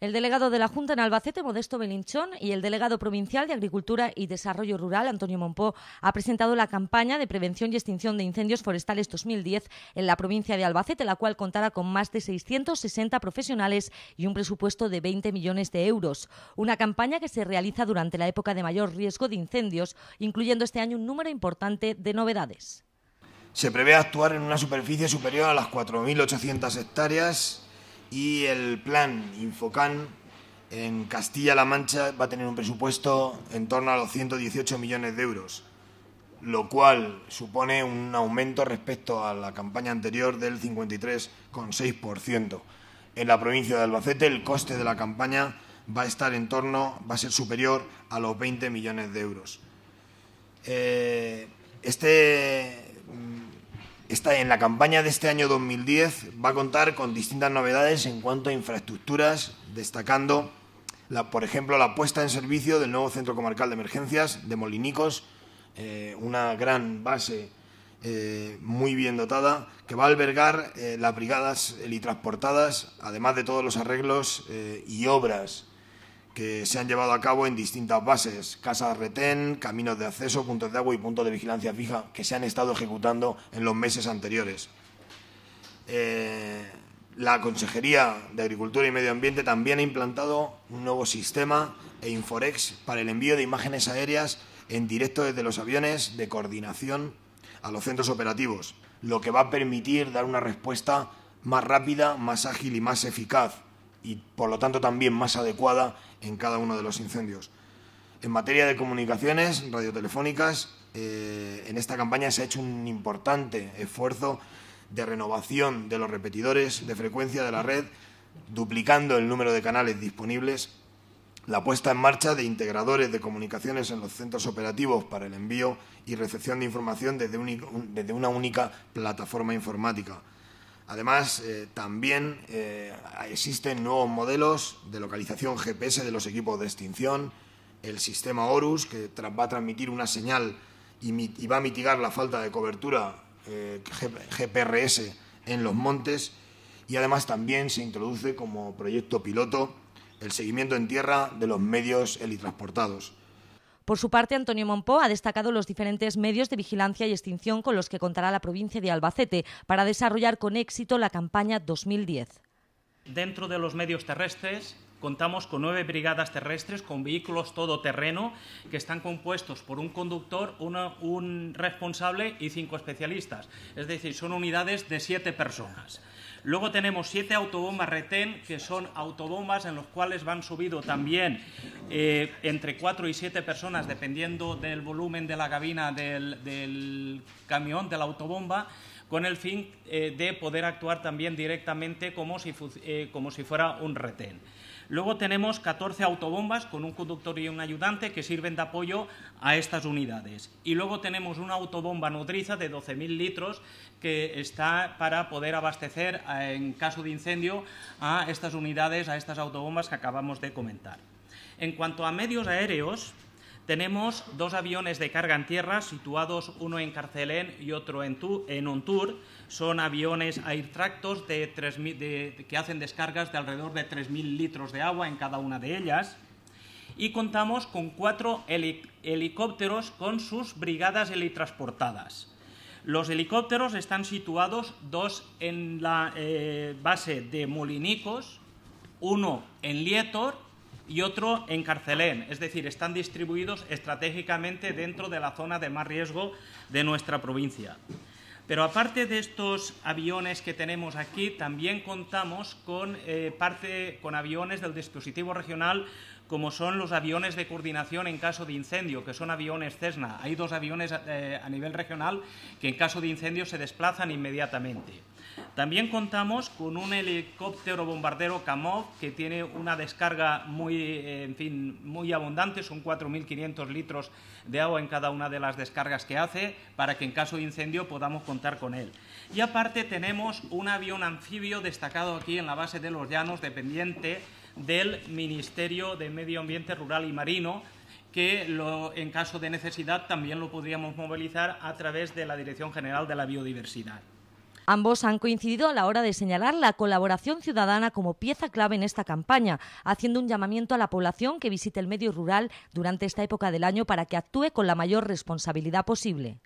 El delegado de la Junta en Albacete, Modesto Belinchón, y el delegado provincial de Agricultura y Desarrollo Rural, Antonio Mompó, ha presentado la campaña de prevención y extinción de incendios forestales 2010 en la provincia de Albacete, la cual contará con más de 660 profesionales y un presupuesto de 20 millones de euros. Una campaña que se realiza durante la época de mayor riesgo de incendios, incluyendo este año un número importante de novedades. Se prevé actuar en una superficie superior a las 4.800 hectáreas y el plan Infocan en Castilla-La Mancha va a tener un presupuesto en torno a los 118 millones de euros, lo cual supone un aumento respecto a la campaña anterior del 53,6%. En la provincia de Albacete el coste de la campaña va a estar en torno, va a ser superior a los 20 millones de euros. Eh, este mm, en la campaña de este año 2010 va a contar con distintas novedades en cuanto a infraestructuras, destacando, la, por ejemplo, la puesta en servicio del nuevo Centro Comarcal de Emergencias de Molinicos, eh, una gran base eh, muy bien dotada, que va a albergar eh, las brigadas helitransportadas, además de todos los arreglos y obras que se han llevado a cabo en distintas bases, casas retén, caminos de acceso, puntos de agua y puntos de vigilancia fija, que se han estado ejecutando en los meses anteriores. Eh, la Consejería de Agricultura y Medio Ambiente también ha implantado un nuevo sistema e Inforex para el envío de imágenes aéreas en directo desde los aviones de coordinación a los centros operativos, lo que va a permitir dar una respuesta más rápida, más ágil y más eficaz y por lo tanto también más adecuada en cada uno de los incendios. En materia de comunicaciones radiotelefónicas, eh, en esta campaña se ha hecho un importante esfuerzo de renovación de los repetidores de frecuencia de la red, duplicando el número de canales disponibles, la puesta en marcha de integradores de comunicaciones en los centros operativos para el envío y recepción de información desde una única plataforma informática Además, eh, también eh, existen nuevos modelos de localización GPS de los equipos de extinción, el sistema Horus, que va a transmitir una señal y, va a mitigar la falta de cobertura eh, GPRS en los montes, y además también se introduce como proyecto piloto el seguimiento en tierra de los medios helitransportados. Por su parte, Antonio Monpó ha destacado los diferentes medios de vigilancia y extinción con los que contará la provincia de Albacete para desarrollar con éxito la campaña 2010. Dentro de los medios terrestres Contamos con nueve brigadas terrestres con vehículos todoterreno que están compuestos por un conductor, un responsable y cinco especialistas. Es decir, son unidades de siete personas. Luego tenemos siete autobombas retén, que son autobombas en los cuales van subido también eh, entre cuatro y siete personas, dependiendo del volumen de la cabina del, del camión, de la autobomba con el fin eh, de poder actuar también directamente como si, eh, como si fuera un retén. Luego tenemos 14 autobombas con un conductor y un ayudante que sirven de apoyo a estas unidades. Y luego tenemos una autobomba nodriza de 12.000 litros que está para poder abastecer eh, en caso de incendio a estas unidades, a estas autobombas que acabamos de comentar. En cuanto a medios aéreos, tenemos dos aviones de carga en tierra situados uno en Carcelén y otro en, tu, Son aviones airtractos que hacen descargas de alrededor de 3.000 litros de agua en cada una de ellas. Y contamos con cuatro helicópteros con sus brigadas helitransportadas. Los helicópteros están situados dos en la eh, base de Molinicos, uno en Lietor y otro en Carcelén, es decir, están distribuidos estratégicamente dentro de la zona de más riesgo de nuestra provincia. Pero aparte de estos aviones que tenemos aquí, también contamos con, eh, parte, con aviones del dispositivo regional, como son los aviones de coordinación en caso de incendio, que son aviones Cessna. Hay dos aviones eh, a nivel regional que en caso de incendio se desplazan inmediatamente. También contamos con un helicóptero bombardero Kamov que tiene una descarga muy, eh, abundante, son 4.500 litros de agua en cada una de las descargas que hace, para que en caso de incendio podamos contar con él. Y aparte tenemos un avión anfibio destacado aquí en la base de los Llanos, dependiente del Ministerio de Medio Ambiente Rural y Marino, que en caso de necesidad también lo podríamos movilizar a través de la Dirección General de la Biodiversidad. Ambos han coincidido a la hora de señalar la colaboración ciudadana como pieza clave en esta campaña, haciendo un llamamiento a la población que visite el medio rural durante esta época del año para que actúe con la mayor responsabilidad posible.